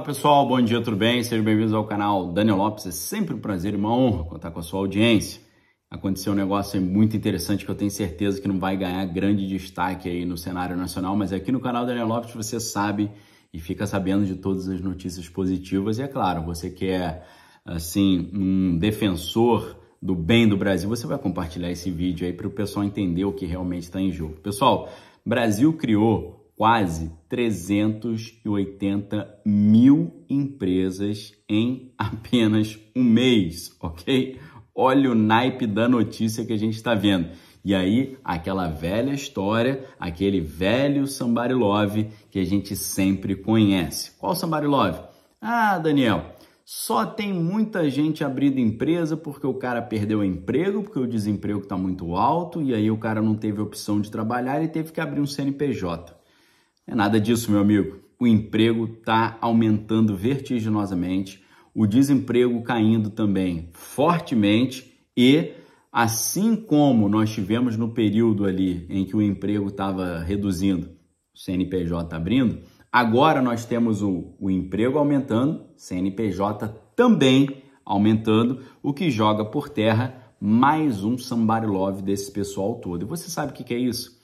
Olá pessoal, bom dia, tudo bem? Sejam bem-vindos ao canal Daniel Lopes. É sempre um prazer e uma honra contar com a sua audiência. Aconteceu um negócio muito interessante que eu tenho certeza que não vai ganhar grande destaque aí no cenário nacional, mas é aqui no canal Daniel Lopes você sabe e fica sabendo de todas as notícias positivas. E é claro, você que é assim um defensor do bem do Brasil, você vai compartilhar esse vídeo aí para o pessoal entender o que realmente está em jogo. Pessoal, Brasil criou quase 380 mil empresas em apenas um mês, ok? Olha o naipe da notícia que a gente está vendo. E aí, aquela velha história, aquele velho somebody love que a gente sempre conhece. Qual somebody love? Ah, Daniel, só tem muita gente abrindo empresa porque o cara perdeu o emprego, porque o desemprego está muito alto e aí o cara não teve opção de trabalhar e teve que abrir um CNPJ. É nada disso, meu amigo. O emprego está aumentando vertiginosamente, o desemprego caindo também fortemente e assim como nós tivemos no período ali em que o emprego estava reduzindo, o CNPJ tá abrindo, agora nós temos o, o emprego aumentando, CNPJ também aumentando, o que joga por terra mais um somebody love desse pessoal todo. E você sabe o que, que é isso?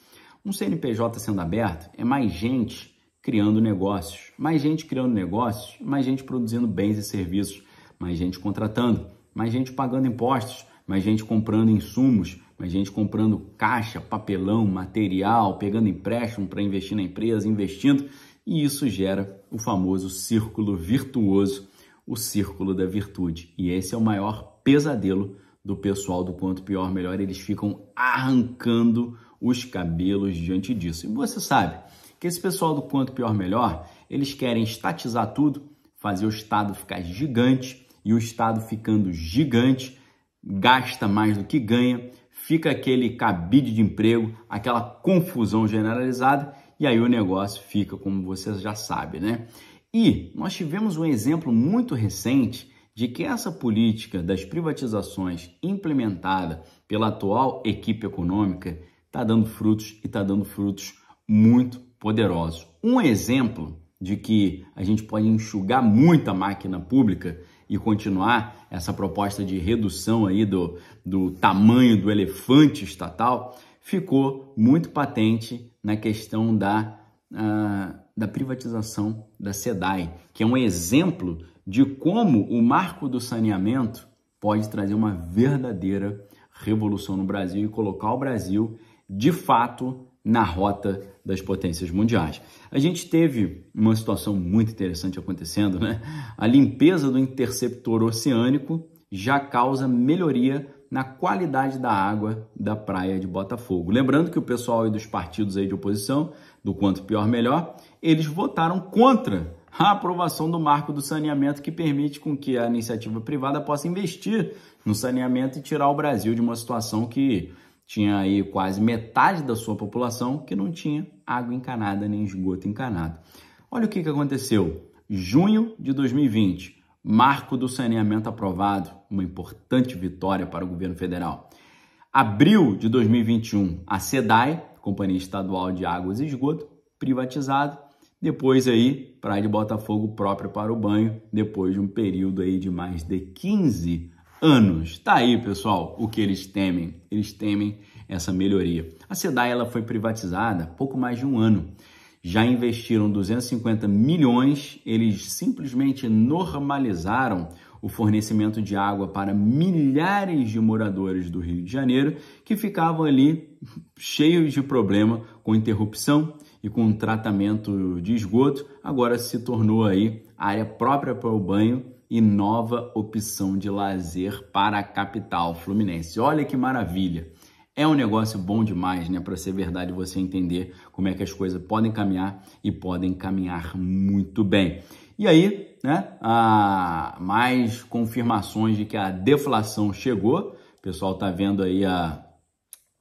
Um CNPJ sendo aberto é mais gente criando negócios, mais gente criando negócios, mais gente produzindo bens e serviços, mais gente contratando, mais gente pagando impostos, mais gente comprando insumos, mais gente comprando caixa, papelão, material, pegando empréstimo para investir na empresa, investindo, e isso gera o famoso círculo virtuoso, o círculo da virtude. E esse é o maior pesadelo do pessoal do quanto pior melhor, eles ficam arrancando os cabelos diante disso. E você sabe que esse pessoal do quanto pior melhor, eles querem estatizar tudo, fazer o Estado ficar gigante e o Estado ficando gigante, gasta mais do que ganha, fica aquele cabide de emprego, aquela confusão generalizada e aí o negócio fica como vocês já sabem, né? E nós tivemos um exemplo muito recente de que essa política das privatizações implementada pela atual equipe econômica está dando frutos e está dando frutos muito poderosos. Um exemplo de que a gente pode enxugar muita máquina pública e continuar essa proposta de redução aí do, do tamanho do elefante estatal ficou muito patente na questão da, uh, da privatização da SEDAI, que é um exemplo de como o marco do saneamento pode trazer uma verdadeira revolução no Brasil e colocar o Brasil de fato na rota das potências mundiais. A gente teve uma situação muito interessante acontecendo, né? A limpeza do interceptor oceânico já causa melhoria na qualidade da água da praia de Botafogo. Lembrando que o pessoal aí dos partidos aí de oposição, do quanto pior melhor, eles votaram contra a aprovação do marco do saneamento que permite com que a iniciativa privada possa investir no saneamento e tirar o Brasil de uma situação que tinha aí quase metade da sua população que não tinha água encanada nem esgoto encanado. Olha o que, que aconteceu. Junho de 2020, marco do saneamento aprovado, uma importante vitória para o governo federal. Abril de 2021, a SEDAI, Companhia Estadual de Águas e Esgoto, privatizada. Depois aí, Praia de Botafogo própria para o banho, depois de um período aí de mais de 15 anos anos. Tá aí, pessoal, o que eles temem. Eles temem essa melhoria. A SEDAI ela foi privatizada há pouco mais de um ano. Já investiram 250 milhões, eles simplesmente normalizaram o fornecimento de água para milhares de moradores do Rio de Janeiro que ficavam ali cheios de problema com interrupção e com tratamento de esgoto, agora se tornou aí área própria para o banho e nova opção de lazer para a capital fluminense. Olha que maravilha! É um negócio bom demais, né? Para ser verdade, você entender como é que as coisas podem caminhar e podem caminhar muito bem. E aí, né? Ah, mais confirmações de que a deflação chegou. O pessoal tá vendo aí a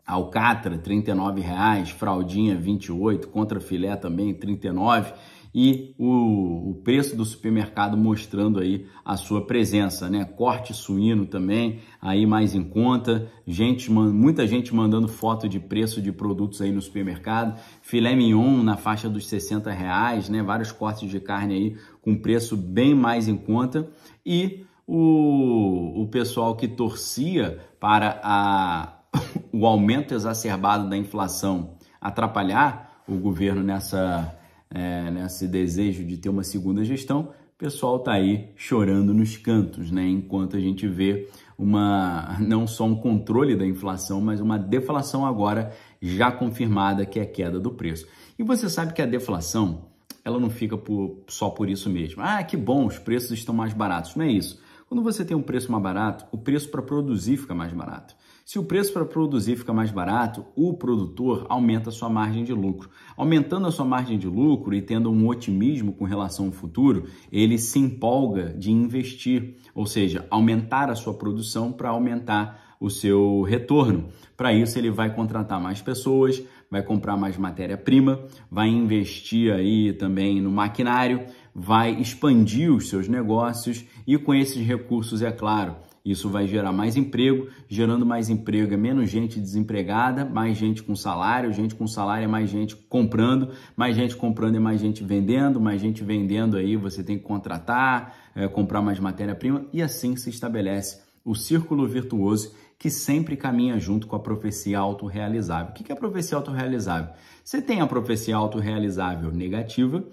Alcatra, R$ 39,00, fraldinha 28, contra filé também 39 e o, o preço do supermercado mostrando aí a sua presença, né? Corte suíno também, aí mais em conta, gente, muita gente mandando foto de preço de produtos aí no supermercado, filé mignon na faixa dos 60 reais, né? Vários cortes de carne aí com preço bem mais em conta e o, o pessoal que torcia para a, o aumento exacerbado da inflação atrapalhar o governo nessa é, nesse né, desejo de ter uma segunda gestão, o pessoal está aí chorando nos cantos, né? enquanto a gente vê uma não só um controle da inflação, mas uma deflação agora já confirmada, que é a queda do preço. E você sabe que a deflação ela não fica por, só por isso mesmo. Ah, que bom, os preços estão mais baratos. Não é isso. Quando você tem um preço mais barato, o preço para produzir fica mais barato. Se o preço para produzir fica mais barato, o produtor aumenta a sua margem de lucro. Aumentando a sua margem de lucro e tendo um otimismo com relação ao futuro, ele se empolga de investir, ou seja, aumentar a sua produção para aumentar o seu retorno. Para isso, ele vai contratar mais pessoas, vai comprar mais matéria-prima, vai investir aí também no maquinário, vai expandir os seus negócios e com esses recursos, é claro, isso vai gerar mais emprego, gerando mais emprego é menos gente desempregada, mais gente com salário, gente com salário é mais gente comprando, mais gente comprando é mais gente vendendo, mais gente vendendo aí você tem que contratar, é, comprar mais matéria-prima e assim se estabelece o círculo virtuoso que sempre caminha junto com a profecia autorrealizável. O que é a profecia autorrealizável? Você tem a profecia autorrealizável negativa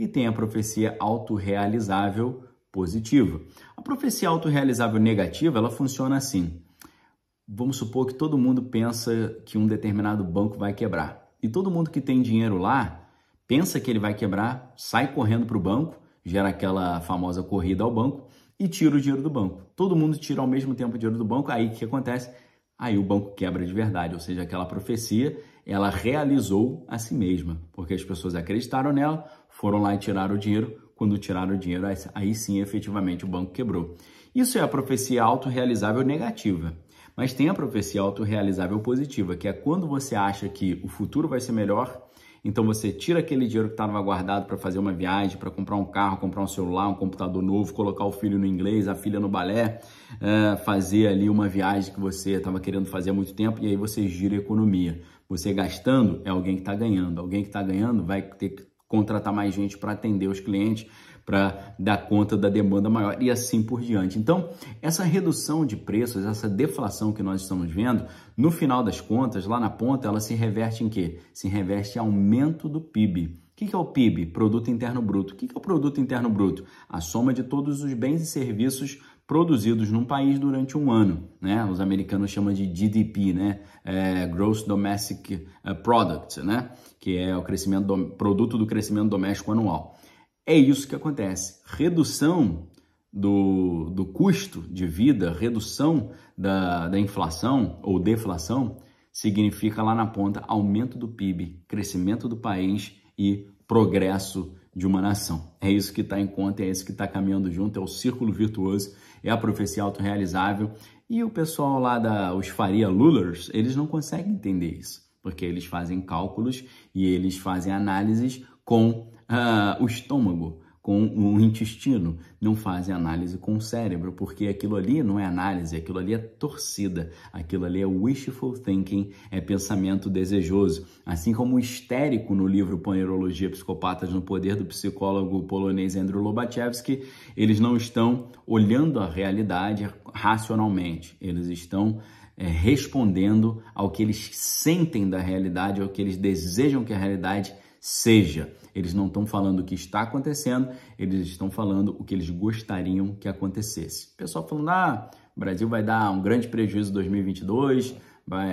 e tem a profecia autorrealizável positiva. A profecia autorrealizável negativa, ela funciona assim. Vamos supor que todo mundo pensa que um determinado banco vai quebrar. E todo mundo que tem dinheiro lá pensa que ele vai quebrar, sai correndo para o banco, gera aquela famosa corrida ao banco e tira o dinheiro do banco. Todo mundo tira ao mesmo tempo o dinheiro do banco, aí o que acontece? Aí o banco quebra de verdade, ou seja, aquela profecia ela realizou a si mesma, porque as pessoas acreditaram nela, foram lá e tiraram o dinheiro. Quando tiraram o dinheiro, aí sim efetivamente o banco quebrou. Isso é a profecia autorrealizável negativa. Mas tem a profecia autorrealizável positiva, que é quando você acha que o futuro vai ser melhor então você tira aquele dinheiro que estava tá guardado para fazer uma viagem, para comprar um carro, comprar um celular, um computador novo, colocar o filho no inglês, a filha no balé, é, fazer ali uma viagem que você estava querendo fazer há muito tempo e aí você gira a economia. Você gastando é alguém que está ganhando. Alguém que está ganhando vai ter que contratar mais gente para atender os clientes, para dar conta da demanda maior e assim por diante. Então, essa redução de preços, essa deflação que nós estamos vendo, no final das contas, lá na ponta, ela se reverte em quê? Se reverte em aumento do PIB. O que, que é o PIB? Produto Interno Bruto. O que, que, é o Produto Interno Bruto? A soma de todos os bens e serviços produzidos num país durante um ano, né? Os americanos chamam de GDP, né? É, Gross Domestic é, Product, né? Que é o crescimento do, produto do crescimento doméstico anual. É isso que acontece. Redução do, do custo de vida, redução da, da inflação ou deflação, significa lá na ponta aumento do PIB, crescimento do país e progresso de uma nação. É isso que está em conta, é isso que está caminhando junto, é o círculo virtuoso, é a profecia autorrealizável. E o pessoal lá da os Faria Lulers, eles não conseguem entender isso, porque eles fazem cálculos e eles fazem análises com uh, o estômago com o intestino, não fazem análise com o cérebro, porque aquilo ali não é análise, aquilo ali é torcida, aquilo ali é wishful thinking, é pensamento desejoso. Assim como o histérico no livro Paneurologia Psicopatas no Poder do psicólogo polonês Andrew Lobachevsky, eles não estão olhando a realidade racionalmente, eles estão é, respondendo ao que eles sentem da realidade, ao que eles desejam que a realidade seja. Eles não estão falando o que está acontecendo, eles estão falando o que eles gostariam que acontecesse. O pessoal falando, ah, o Brasil vai dar um grande prejuízo em 2022, vai,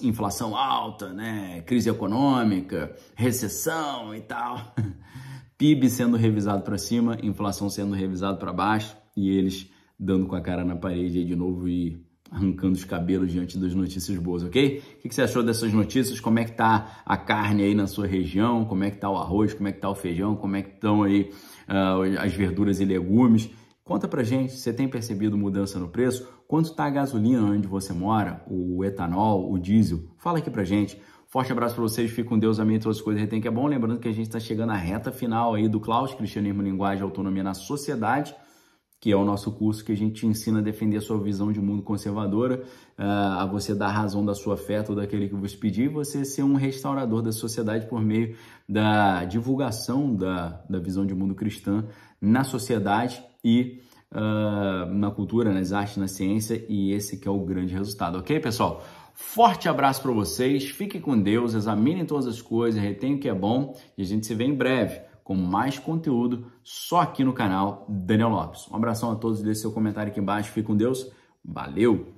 inflação alta, né? crise econômica, recessão e tal. PIB sendo revisado para cima, inflação sendo revisado para baixo e eles dando com a cara na parede de novo e arrancando os cabelos diante das notícias boas, ok? O que você achou dessas notícias? Como é que tá a carne aí na sua região? Como é que tá o arroz? Como é que tá o feijão? Como é que estão aí uh, as verduras e legumes? Conta pra gente, você tem percebido mudança no preço? Quanto tá a gasolina onde você mora? O etanol, o diesel? Fala aqui pra gente. Forte abraço para vocês, fique com Deus, amém, todas as coisas retém que é bom. Lembrando que a gente está chegando à reta final aí do Klaus, Cristianismo, Linguagem e Autonomia na Sociedade que é o nosso curso que a gente te ensina a defender a sua visão de mundo conservadora, ah, a você dar razão da sua fé, todo aquele que vos pedir, e você ser um restaurador da sociedade por meio da divulgação da, da visão de mundo cristã na sociedade e uh, na cultura, nas artes, na ciência, e esse que é o grande resultado, ok, pessoal? Forte abraço para vocês, fiquem com Deus, examinem todas as coisas, retenham o que é bom e a gente se vê em breve com mais conteúdo só aqui no canal Daniel Lopes. Um abração a todos, deixe seu comentário aqui embaixo, fique com Deus, valeu!